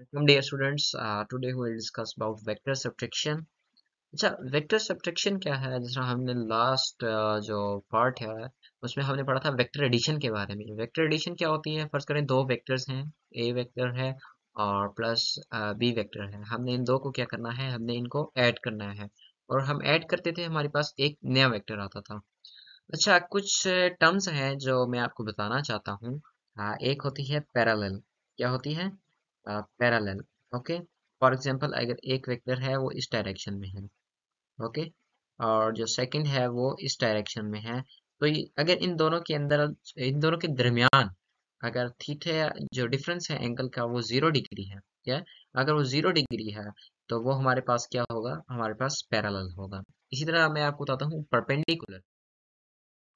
Welcome dear students. Uh, today we will discuss about vector subtraction. अच्छा vector subtraction क्या है जैसा हमने लास्ट uh, जो पार्ट है उसमें हमने पढ़ा था वेक्टर एडिशन के बारे में वेक्टर एडिशन क्या होती है फर्स्ट करें दो वेक्टर्स हैं ए वेक्टर है और प्लस बी वेक्टर है हमने इन दो को क्या करना है हमने इनको ऐड करना है और हम ऐड करते थे हमारे पास एक नया वेक्टर आता था अच्छा कुछ टर्म्स uh, हैं जो मैं आपको बताना चाहता हूँ uh, एक होती है पैरेलल क्या होती है पैरालेल ओके फॉर एग्जांपल अगर एक वेक्टर है वो इस डायरेक्शन में है ओके okay? और जो सेकंड है वो इस डायरेक्शन में है तो अगर इन दोनों के अंदर इन दोनों के दरमियान अगर थीटे जो डिफरेंस है एंगल का वो जीरो डिग्री है क्या अगर वो जीरो डिग्री है तो वो हमारे पास क्या होगा हमारे पास पैरेलल होगा इसी तरह मैं आपको बताता हूँ परपेंडिकुलर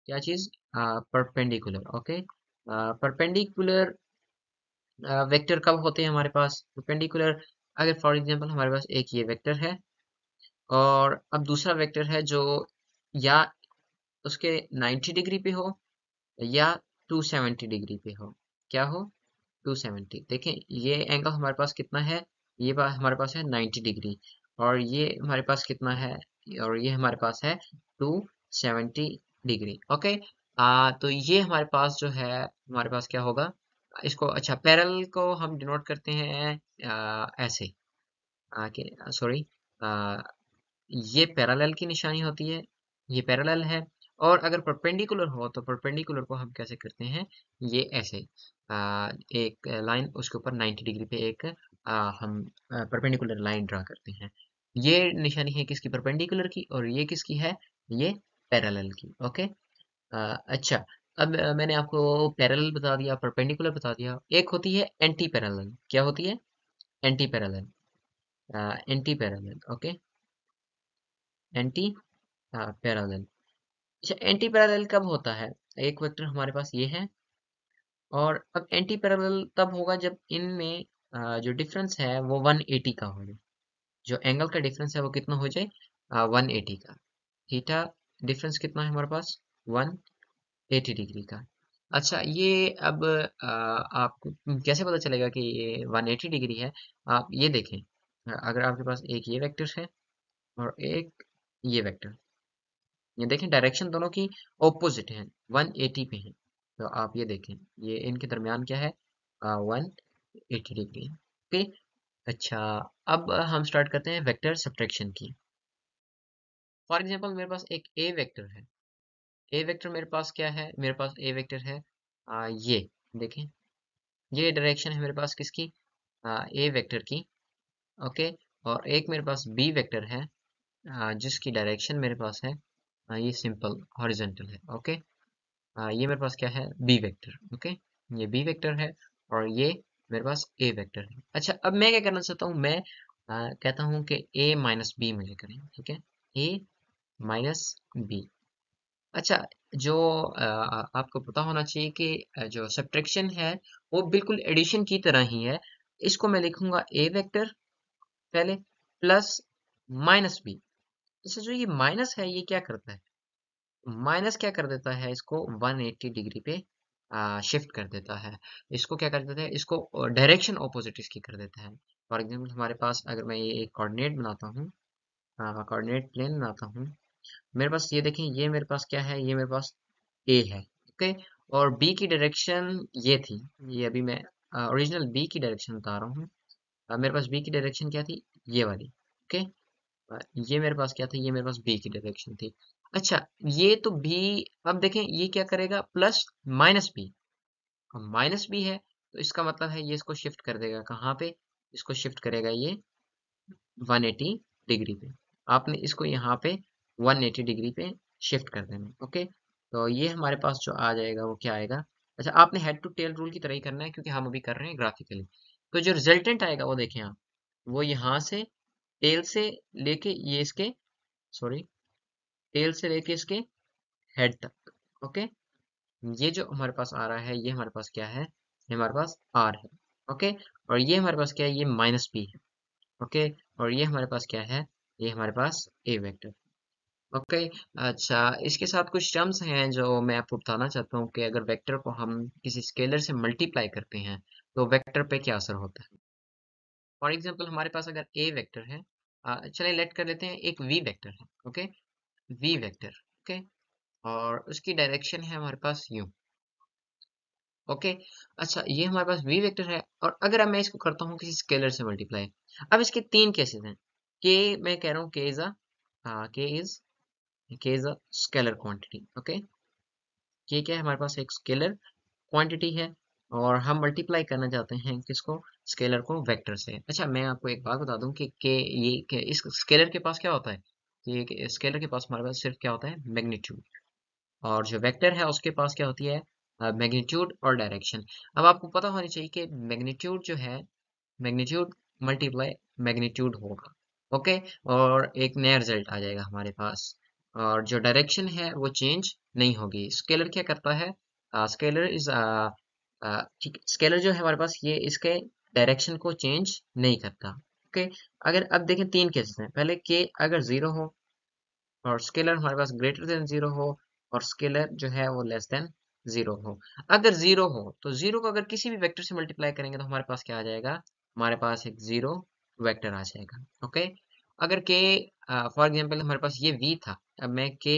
क्या चीज परपेंडिकुलर ओके परपेंडिकुलर वेक्टर कब होते हैं हमारे पास परपेंडिकुलर अगर फॉर एग्जांपल हमारे पास एक ये वेक्टर है और अब दूसरा वेक्टर है जो या उसके 90 डिग्री पे हो या 270 डिग्री पे हो क्या हो 270 देखें ये एंगल हमारे पास कितना है ये हमारे पास है 90 डिग्री और ये हमारे पास कितना है और ये हमारे पास है 270 डिग्री ओके आ, तो ये हमारे पास जो है हमारे पास क्या होगा इसको अच्छा पैरल को हम डिनोट करते हैं आ, ऐसे सॉरी ये पैरेलल की निशानी होती है ये पैरेलल है और अगर परपेंडिकुलर हो तो परपेंडिकुलर को हम कैसे करते हैं ये ऐसे आ, एक लाइन उसके ऊपर 90 डिग्री पे एक आ, हम परपेंडिकुलर लाइन ड्रा करते हैं ये निशानी है किसकी परपेंडिकुलर की और ये किसकी है ये पैरेलल की ओके आ, अच्छा अब मैंने आपको पैरेलल बता दिया परपेंडिकुलर बता दिया एक होती है एंटी पैरेलल क्या होती है anti parallel anti parallel okay anti parallel अच्छा एंटी पैरेलल कब होता है एक वेक्टर हमारे पास ये है और अब एंटी पैरेलल तब होगा जब इनमें जो डिफरेंस है वो 180 का हो जाए जो एंगल का डिफरेंस है वो कितना हो जाए वन एटी का थीटा डिफरेंस कितना है हमारे पास वन एटी डिग्री का अच्छा ये अब आपको कैसे पता चलेगा कि ये वन एटी डिग्री है आप ये देखें अगर आपके पास एक ये वेक्टर है और एक ये वेक्टर ये देखें डायरेक्शन दोनों की ओपोजिट है 180 पे है तो आप ये देखें ये इनके दरमियान क्या है वन एटी डिग्री ओके अच्छा अब हम स्टार्ट करते हैं वेक्टर सब्ट्रैक्शन की फॉर एग्जांपल मेरे पास एक ए वेक्टर है ए वेक्टर मेरे पास क्या है मेरे पास ए वेक्टर है आ, ये देखें ये डायरेक्शन है मेरे पास किसकी ए वेक्टर की ओके और एक मेरे पास बी वेक्टर है आ, जिसकी डायरेक्शन मेरे पास है आ, ये सिंपल हॉरिजेंटल है ओके आ, ये मेरे पास क्या है बी वेक्टर ओके ये बी वेक्टर है और ये मेरे पास ए वेक्टर है अच्छा अब मैं क्या करना चाहता हूँ मैं आ, कहता हूँ कि ए माइनस बी मुझे करें ठीक है ए माइनस बी अच्छा जो आपको पता होना चाहिए कि जो सब्ट्रैक्शन है वो बिल्कुल एडिशन की तरह ही है इसको मैं लिखूंगा ए वेक्टर पहले प्लस माइनस बी जैसे जो ये माइनस है ये क्या करता है माइनस क्या कर देता है इसको 180 डिग्री पे शिफ्ट कर देता है इसको क्या कर देता है इसको डायरेक्शन ऑपोजिट इसकी कर देता है फॉर एग्जाम्पल हमारे पास अगर मैं ये एक कॉर्डिनेट बनाता हूँ कॉर्डिनेट प्लेन बनाता हूँ मेरे पास ये देखें ये मेरे पास क्या है ये मेरे पास ए है ओके और बी की डायरेक्शन ये थी ये अभी मैं ओरिजिनल बी की डायरेक्शन बता रहा हूँ मेरे पास बी की डायरेक्शन क्या थी ये वाली ओके ये मेरे पास क्या था ये मेरे पास बी की डायरेक्शन थी अच्छा ये तो बी अब देखें ये क्या करेगा plus minus B minus B है तो इसका मतलब है ये इसको शिफ्ट कर देगा कहाँ पे इसको शिफ्ट करेगा ये 180 डिग्री पे आपने इसको यहाँ पे 180 डिग्री पे शिफ्ट कर देना ओके तो ये हमारे पास जो आ जाएगा वो क्या आएगा अच्छा आपने हेड टू टेल रूल की तरह ही करना है क्योंकि हम अभी कर रहे हैं ग्राफिकली तो जो रिजल्टेंट आएगा वो देखें आप वो यहाँ से टेल से लेके ये इसके सॉरी टेल से लेके इसके हेड तक ओके ये जो हमारे पास आ रहा है ये हमारे पास क्या है ये हमारे पास आर है ओके और ये हमारे पास क्या है ये माइनस पी है ओके और ये हमारे पास क्या है ये हमारे पास ए वेक्टर ओके अच्छा इसके साथ कुछ टर्म्स हैं जो मैं आपको बताना चाहता हूँ कि अगर वेक्टर को हम किसी स्केलर से मल्टीप्लाई करते हैं तो वेक्टर पे क्या असर होता है फॉर एग्जाम्पल हमारे पास अगर ए वेक्टर है चले लेट कर लेते हैं एक वी वेक्टर है ओके वी वेक्टर ओके और उसकी डायरेक्शन है हमारे पास यू ओके अच्छा ये हमारे पास वी वेक्टर है और अगर अब मैं इसको करता हूँ किसी स्केलर से मल्टीप्लाई अब इसके तीन केसेस हैं के मैं कह रहा हूँ के is a K is k is a scalar quantity okay ये क्या है हमारे पास एक स्केलर क्वांटिटी है और हम मल्टीप्लाई करना चाहते हैं किसको स्केलर को वेक्टर से अच्छा मैं आपको एक बात बता दूं कि के ये के, इस स्केलर के पास क्या होता है कि स्केलर के पास हमारे पास सिर्फ क्या होता है मैग्नीट्यूड और जो वेक्टर है उसके पास क्या होती है मैग्नीट्यूड और डायरेक्शन अब आपको पता होना चाहिए कि मैग्नीट्यूड जो है मैग्नीट्यूड मल्टीप्लाई मैग्नीट्यूड होगा ओके और एक नया रिजल्ट आ जाएगा हमारे पास और जो डायरेक्शन है वो चेंज नहीं होगी स्केलर क्या करता है स्केलर इज ठीक स्केलर जो है हमारे पास ये इसके डायरेक्शन को चेंज नहीं करता ओके okay? अगर अब देखें तीन केसेस हैं पहले के अगर जीरो हो और स्केलर हमारे पास ग्रेटर देन जीरो हो और स्केलर जो है वो लेस देन जीरो हो अगर जीरो हो तो जीरो को अगर किसी भी वेक्टर से मल्टीप्लाई करेंगे तो हमारे पास क्या आ जाएगा हमारे पास एक जीरो वेक्टर आ जाएगा ओके okay? अगर के फॉर एग्जाम्पल हमारे पास ये वी था अब मैं के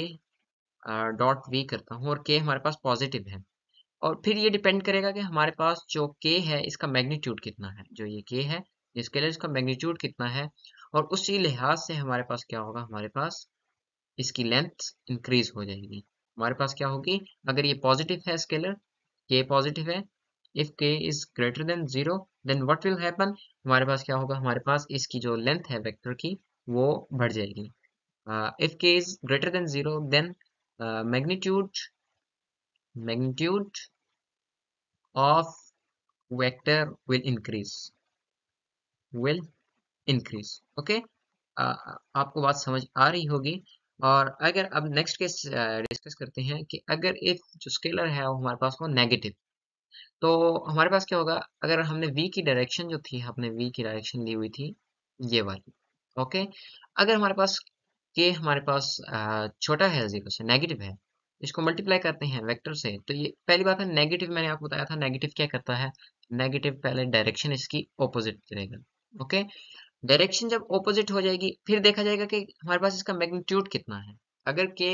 डॉट वी करता हूँ और के हमारे पास पॉजिटिव है और फिर ये डिपेंड करेगा कि हमारे पास जो के है इसका मैग्नीट्यूड कितना है जो ये के है इसके लिए इसका मैग्नीट्यूड कितना है और उसी लिहाज से हमारे पास क्या होगा हमारे पास इसकी लेंथ इंक्रीज हो जाएगी हमारे पास क्या होगी अगर ये पॉजिटिव है स्केलर के पॉजिटिव है if K is greater than zero then what will happen हमारे पास क्या होगा हमारे पास इसकी जो लेंथ है वेक्टर की वो बढ़ जाएगी uh, if k is greater than 0 then uh, magnitude magnitude of vector will increase will increase okay uh, आपको बात समझ आ रही होगी और अगर अब नेक्स्ट केस डिस्कस करते हैं कि अगर इफ जो स्केलर है वो हमारे पास वो नेगेटिव तो हमारे पास क्या होगा अगर हमने v की डायरेक्शन जो थी हमने v की डायरेक्शन ली हुई थी ये वाली ओके अगर हमारे पास के हमारे पास छोटा है जीरो से नेगेटिव है इसको मल्टीप्लाई करते हैं वेक्टर से तो ये पहली बात है नेगेटिव मैंने आपको बताया था नेगेटिव क्या करता है नेगेटिव पहले डायरेक्शन इसकी ऑपोजिट करेगा ओके डायरेक्शन जब ऑपोजिट हो जाएगी फिर देखा जाएगा कि हमारे पास इसका मैग्नीट्यूड कितना है अगर के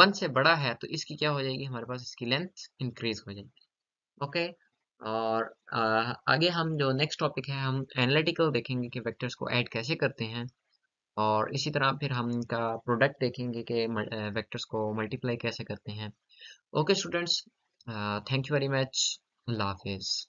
वन से बड़ा है तो इसकी क्या हो जाएगी हमारे पास इसकी लेंथ इंक्रीज हो जाएगी ओके और आगे हम जो नेक्स्ट टॉपिक है हम एनालिटिकल देखेंगे कि वेक्टर्स को ऐड कैसे करते हैं और इसी तरह फिर हम इनका प्रोडक्ट देखेंगे कि वेक्टर्स को मल्टीप्लाई कैसे करते हैं okay students thank you very much अल्लाह हाफिज़